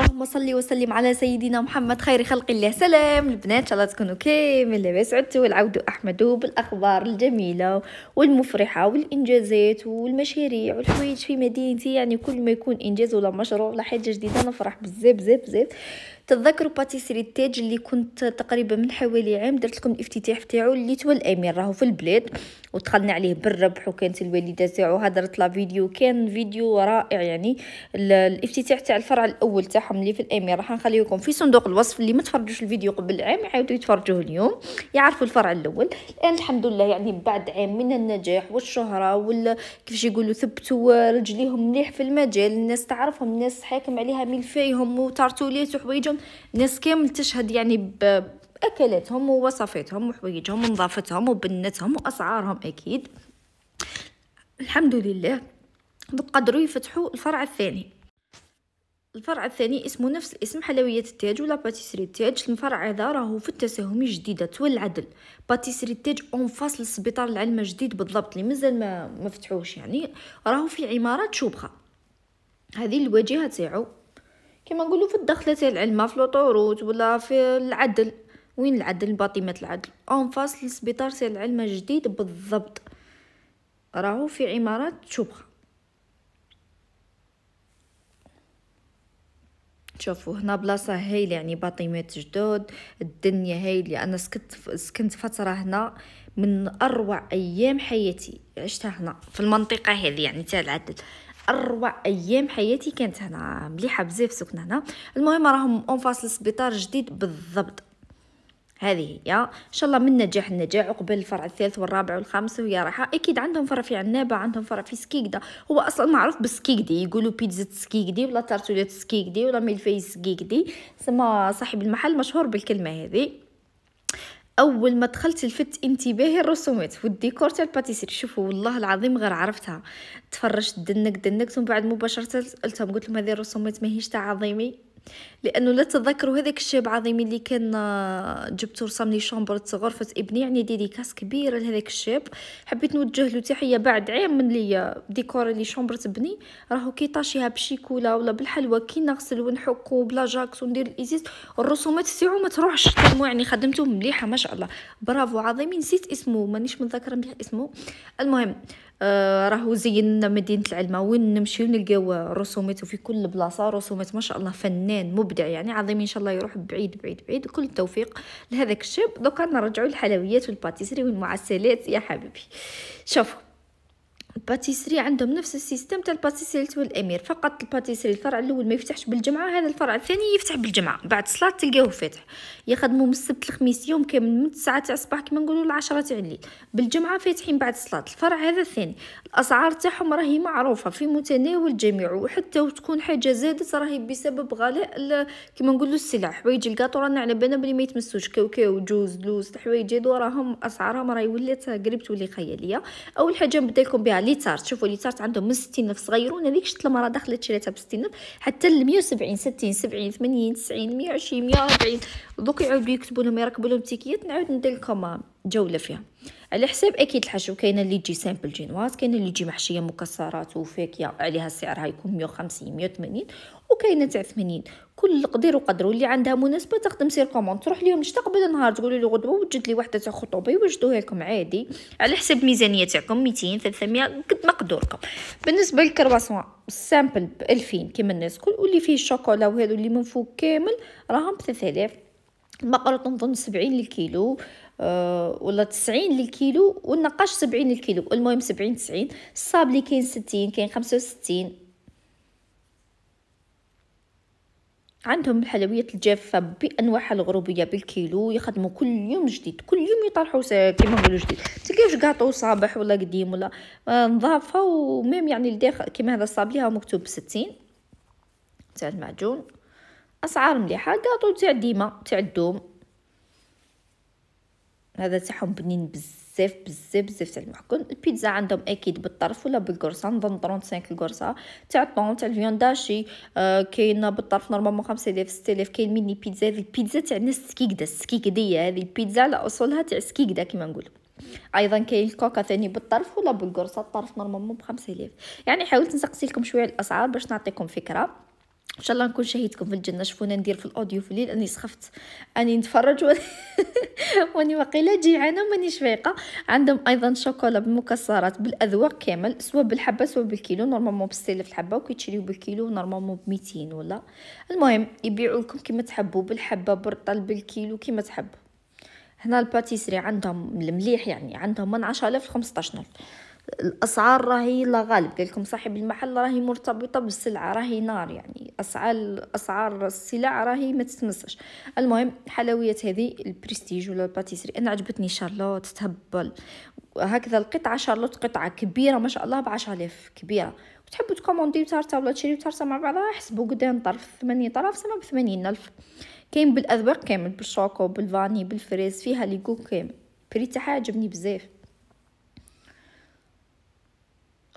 اللهم صل وسلم على سيدنا محمد خير خلق الله سلام البنات ان شاء الله تكونوا كامل لاباس عدتوا والعود احمد بالاخبار الجميله والمفرحه والانجازات والمشاريع والحوايج في مدينتي يعني كل ما يكون انجاز ولا مشروع ولا حاجه جديده نفرح بزاف بزاف بزاف تذكروا باتيسري تاج اللي كنت تقريبا من حوالي عام درت لكم الافتتاح تاعو اللي تو الامير راهو في البلاد ودخلنا عليه بالربح وكانت الوالده تاعو هدرت لا فيديو كان فيديو رائع يعني الافتتاح تاع الفرع الاول تاعهم اللي في الامير راح نخليكم في صندوق الوصف اللي ما تفرجوش الفيديو قبل عام يعاودوا يتفرجوه اليوم يعرفوا الفرع الاول الان الحمد لله يعني بعد عام من النجاح والشهره وال كيفاش يقولوا ثبتوا رجليهم مليح في المجال الناس تعرفهم الناس حاكم عليها ملفيهم وترتوليت وحوايجهم ناس كامل تشهد يعني باكلاتهم ووصفاتهم وحوايجهم ونظافتهم وبنتهم واسعارهم اكيد الحمد لله بقدروا يفتحوا الفرع الثاني الفرع الثاني اسمه نفس الاسم حلويات التاج ولا باتيسري التاج الفرع هذا راهو في التساهمي جديدة تول باتيسري التاج اون فاصل السبيطار العلم جديد بالضبط اللي مازال ما مفتحوش يعني راهو في عمارة شوبخة هذه الواجهة تاعو كما نقولوا في الدخله تاع العلمه في لوطوروت ولا في العدل وين العدل باطمه العدل اون فاس السبيطار تاع العلمه جديد بالضبط راهو في عمارات شبخه شوفوا هنا بلاصه هايله يعني باطيمات جدود الدنيا هايله انا سكنت سكنت فتره هنا من اروع ايام حياتي عشتها هنا في المنطقه هذه يعني تاع العدل اروع ايام حياتي كانت هنا مليحه بزاف سكنه هنا المهم راهم اون فاس السبيطار جديد بالضبط هذه هي ان شاء الله من نجاح النجاح عقبال الفرع الثالث والرابع والخامس ويا راحه اكيد عندهم فرع في عنابه عندهم فرع في سكيكدا هو اصلا معروف بسكيكدي يقولوا بيتزا سكيكدي ولا تارتولات سكيكدي ولا ميلفي سكيكدي سما صاحب المحل مشهور بالكلمه هذه اول ما دخلت لفت انتباهي الرسومات والديكور تاع الباتيسير شوفوا والله العظيم غير عرفتها تفرجت دنك دنكت ومن بعد مباشره قلت قلت لهم هذه الرسومات ماهيش تاع عظيمي لانه لا تذكروا هذاك الشاب عظيم اللي كان آه، جبتو رسم لي شامبرة غرفه ابني يعني ديديكاس كبيره لهذاك الشاب حبيت نوجه له تحيه بعد عام من لي آه، ديكور لي شامبرة ابني راهو كي طاشيها بشيكولا ولا بالحلوى كي نغسل ونحكو بلا جاكس وندير الايزيس الرسومات تاعو ما تروحش تمو يعني خدمته مليحه ما شاء الله برافو عظيم نسيت اسمه مانيش متذكره مليح اسمه المهم آه راهو زينا مدينه العلمه وين نمشيو نلقاو رسومات وفي كل بلاصه رسومات ما شاء الله فنان مبدع يعني عظيم ان شاء الله يروح بعيد بعيد بعيد كل التوفيق لهذاك الشاب دوكا نرجعوا للحلويات والباتيسري والمعسلات يا حبيبي شوفوا الباتيسري عندهم نفس السيستم تاع الباتيسري الامير فقط الباتيسري الفرع الاول ما يفتحش بالجمعه هذا الفرع الثاني يفتح بالجمعه بعد الصلاه تلقاه فاتح يخدموا من السبت الخميس يوم كامل من 9 تاع الصباح كما نقولوا ل 10 تاع الليل بالجمعه فاتحين بعد الصلاه الفرع هذا الثاني الاسعار تاعهم راهي معروفه في متناول الجميع وحتى وتكون حاجه زادت راهي بسبب غلاء كما نقولوا السلع حوايج الكاطو رانا على بالنا بلي ما يتمسوش كاوكاو جوز لوز الحوايج هذو راهم اسعارهم راهي ولات قريب تولي خياليه اول حاجه نبدا لكم بها لي تارت شوفوا لي تارت عندهم من 60 الف صغيرون هذيك شفت المره دخلت شريتها ب 60 الف حتى ل 170 60 70 80 90 120 140 دوك يعاودوا يكتبوا لهم يركبوا لهم تيكيات نعاود ندير لكم جوله فيها على حساب اكيد الحشو كاينه اللي تجي سامبل جينواز كاينه اللي تجي محشيه مكسرات وفاكهه عليها السعر يكون 150 180 وكاينه تاع 80 كل قدير وقدرو اللي عندها مناسبه تخدم سير كوموند تروح ليهم نشتا قبل نهار تقولي له غدوه وجد لي وحده تاع خطوبه يوجدوها لكم عادي على حسب الميزانيه تاعكم 200 300 قد ما قدركم بالنسبه للكرواسون سامبل ب 2000 كيما الناس كل واللي فيه الشوكولا وهذو اللي من فوق كامل راهم ب 3000 المقرط نظن 70 للكيلو أه ولا 90 للكيلو والنقاش 70 للكيلو المهم 70 90 الصابلي كاين 60 كاين 65 عندهم الحلويات الجافة بأنواعها الغربية بالكيلو يخدموا كل يوم جديد كل يوم يطرحوا كيما نقولوا جديد تلقاوش قاطو صابح ولا قديم ولا آه، نظافة وميم يعني الداخل كيما هذا الصابية مكتوب بستين تاع المعجون أسعار مليحة قاطو تاع ديما تاع الدوم هذا تاعهم بنين بزاف بزاف بزاف بزاف تاع المعجن البيتزا عندهم اكيد بالطرف ولا بالكرصه نظن 35 الكرصه تاع الطون تاع الفيون داشي آه كاين بالطرف نورمالمون 5000 6000 كاين ميني بيتزا هذه البيتزا تاع الناس سكيكدا السكيكديه هذه البيتزا على اصولها تاع سكيكدا كيما نقولوا ايضا كاين الكوكا ثاني بالطرف ولا بالقرصه الطرف نورمالمون ب 5000 يعني حاولت نسقسي لكم شويه الاسعار باش نعطيكم فكره ان شاء الله نكون شهيدكم في الجنه شوفونا ندير في الاوديو في الليل اني سخفت اني نتفرج و... واني واقيلا جيعانه وماني فايقه عندهم ايضا شوكولا بمكسرات بالاذواق كامل سواء بالحبه سواء بالكيلو نورمالمون في الحبه وكيتشريو بالكيلو نورمالمون ب 200 ولا المهم يبيعوا لكم كما تحبوا بالحبه برطل بالكيلو كما تحبوا هنا الباتيسري عندهم المليح يعني عندهم من 10000 ل 15000 الاسعار راهي لا غالب قال لكم صاحب المحل راهي مرتبطه بالسلعه راهي نار يعني اسعار اسعار السلع راهي ما تتمسش المهم حلويات هذه البريستيج ولا الباتيسري انا عجبتني شارلوت تهبل هكذا القطعه شارلوت قطعه كبيره ما شاء الله ب 10000 كبيره وتحبوا تكوموندي تارتا ولا تشري تارتا مع بعضها حسبوا قدام طرف 8 طرف سما ب 80000 كاين بالاذواق كامل بالشوكو بالفاني بالفريز فيها لي كامل بري عجبني بزاف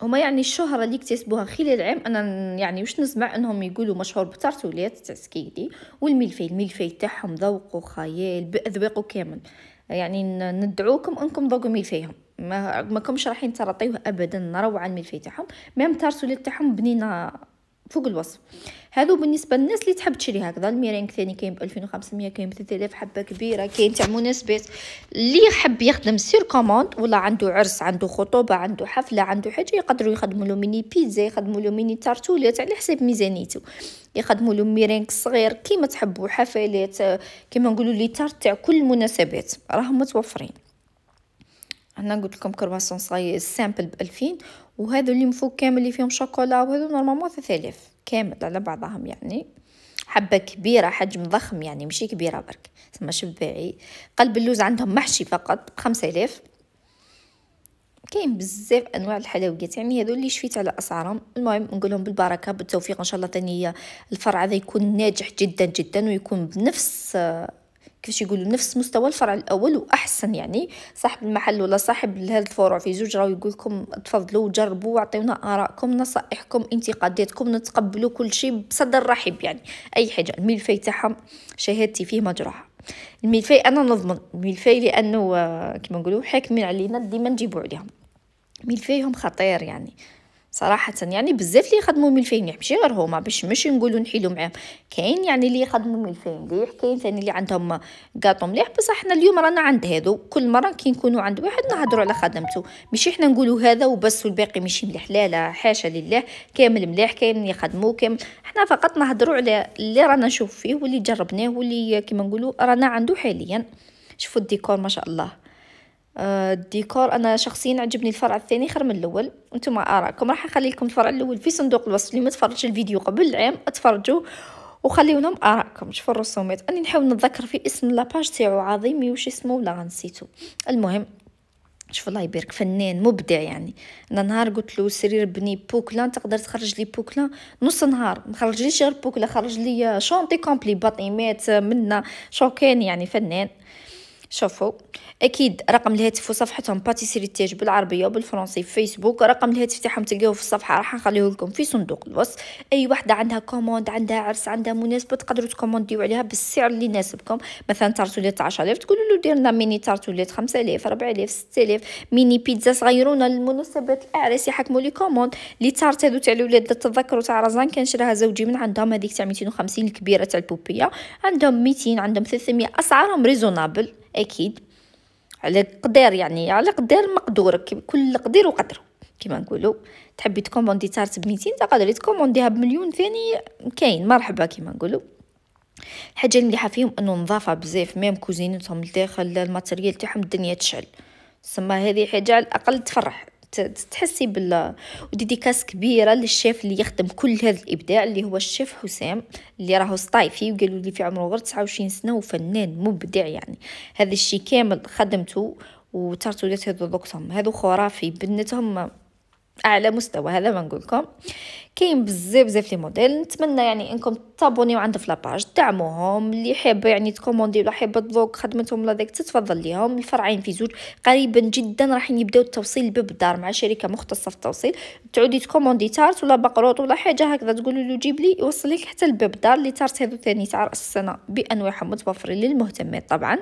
هما يعني الشهرة اللي اكتسبوها خلال العام انا يعني واش نسمع انهم يقولوا مشهور بترتولات تاع سكيدي والملفي الملفي تاعهم ذوق وخيال باذواقه كامل يعني ندعوكم انكم ذوقوا ملفيهم ما ما كمش رايحين ترطيوه ابدا روعه الملفي تاعهم ميم الترسولات تاعهم بنينه فوق الوصف هادو بالنسبه للناس اللي تحب تشري هكذا الميرينغ ثاني كاين ب 2500 كاين ب 3000 حبه كبيره كاين تاع مناسبات اللي يحب يخدم سير كوموند ولا عنده عرس عنده خطوبه عنده حفله عنده حاجه يقدروا يخدموا له ميني بيتزا يخدموا له ميني تارتولات على حساب ميزانيته يخدموا له ميرينغ صغير كيما تحبوا حفلات كيما نقولوا لي تارت تاع كل المناسبات راهم متوفرين انا قلت لكم كرواسون صغير سامبل ب 2000 وهذا اللي من فوق كامل اللي فيهم شوكولا وهذا نورمالمون 3000 كامل على بعضهم يعني حبة كبيرة حجم ضخم يعني مشي كبيرة برك تسمى شباعي قلب اللوز عندهم محشي فقط بخمسة آلاف كاين بزاف انواع الحلويات يعني هذو اللي شفيت على اسعارهم المهم نقولهم بالبركه بالتوفيق ان شاء الله ثاني الفرع هذا يكون ناجح جدا جدا ويكون بنفس كيفاش يقولوا نفس مستوى الفرع الاول واحسن يعني صاحب المحل ولا صاحب هذا الفروع في زوج راهو يقول لكم تفضلوا وجربوا واعطيونا ارائكم نصائحكم انتقاداتكم نتقبلوا كل شيء بصدر رحب يعني اي حاجه الملفي تاعها شهادتي فيه مجراها الملفي انا نضمن الملفي لانه آه، كما نقولوا حاكمين علينا ديما نجيبوا عليهم ملفيهم خطير يعني صراحه يعني بزاف اللي يخدموا من الفينيح يعني ماشي غير هما باش ماشي نقولوا نحيلوا معاهم كاين يعني اللي يخدموا من مليح كاين ثاني اللي عندهم كاطو مليح بصح حنا اليوم رانا عند هادو كل مره كي نكونوا عند واحد نهضروا على خدمته ماشي حنا نقولوا هذا وبس والباقي ماشي مليح لا لا حاشا لله كامل مليح كاين اللي يخدموا كامل حنا فقط نهضروا على اللي رانا نشوف فيه واللي جربناه واللي كيما نقولوا رانا عنده حاليا شوفوا الديكور ما شاء الله آه، الديكور انا شخصيا عجبني الفرع الثاني خير من الاول نتوما اراكم راح اخلي لكم الفرع الاول في صندوق الوصف اللي ما تفرج الفيديو قبل العام اتفرجوا وخليو اراكم اراءكم شوفوا الرسومات اني نحاول نتذكر في اسم لاباج تاعو عظيم وش اسمه ولا نسيتو المهم شوف الله يبارك فنان مبدع يعني انا نهار قلت له سرير بني بوكلا تقدر تخرج لي بوكلا نص نهار ما خرجليش غير بوكلا خرج لي شونطي كومبلي باطيمات منا شوكان يعني فنان شوفوا اكيد رقم الهاتف وصفحتهم باتيسيري تاج بالعربيه وبالفرنسي في فيسبوك رقم الهاتف تاعهم تلقاوه في الصفحه راح نخليه لكم في صندوق الوصف اي وحده عندها كوموند عندها عرس عندها مناسبه تقدروا تكومونديو عليها بالسعر اللي يناسبكم مثلا تارتوليت 10000 تقولوا له دير لنا ميني تارتوليت 5000 4000 6000 ميني بيتزا صغيرونا للمناسبات الاعراس يحكموا لي كوموند لي تارت هذو تاع الاولاد تتذكروا تاع رزان كان شراها زوجي من عندهم هذيك تاع 250 الكبيره تاع البوبيه عندهم 200 عندهم 300 اسعارهم ريزونابل اكيد على قدر يعني على قدر مقدورك كل قدير وقدره كما نقولوا تحبي تكوموندي تارت ب 200 تقدري تكومونديها بمليون ثاني كاين مرحبا كما نقولوا الحاجه المليحه فيهم انه نظافه بزاف ميم كوزينتهم لداخل الماتيريال تاعهم الدنيا تشعل سما هذه حاجه على الاقل تفرح تحسي بال وديديكاس كبيره للشيف اللي يخدم كل هذا الابداع اللي هو الشيف حسام اللي راهو سطايفي وقالوا لي في عمره غير 29 سنه وفنان مبدع يعني هذا الشيء كامل خدمته وترتو ديت هذو دوكتهم هذو خرافي بنتهم اعلى مستوى هذا ما نقولكم كاين بزاف بزاف لي موديل نتمنى يعني انكم تابونيو عند لاباج دعموهم اللي حاب يعني تكوموندي ولا يحب تذوق خدمتهم ولا ديك تتفضل ليهم الفرعين في زوج قريبا جدا راح يبداو التوصيل باب الدار مع شركه مختصه في التوصيل تعودي تكوموندي تارت ولا بقروط ولا حاجه هكذا تقولوا له جيب لي يوصل لك حتى الباب الدار اللي تارت هذو ثاني تاع راس السنه بانواعهم متوفرين للمهتمين طبعا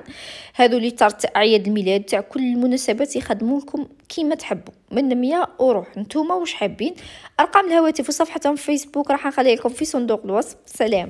هذو اللي تارت اعياد الميلاد تاع كل المناسبات يخدموا لكم كيما تحبوا من 100 وروح نتوما واش حابين ارقام الهواتف وصفحتهم في فيسبوك راح نخلي لكم في صندوق الوصف سلام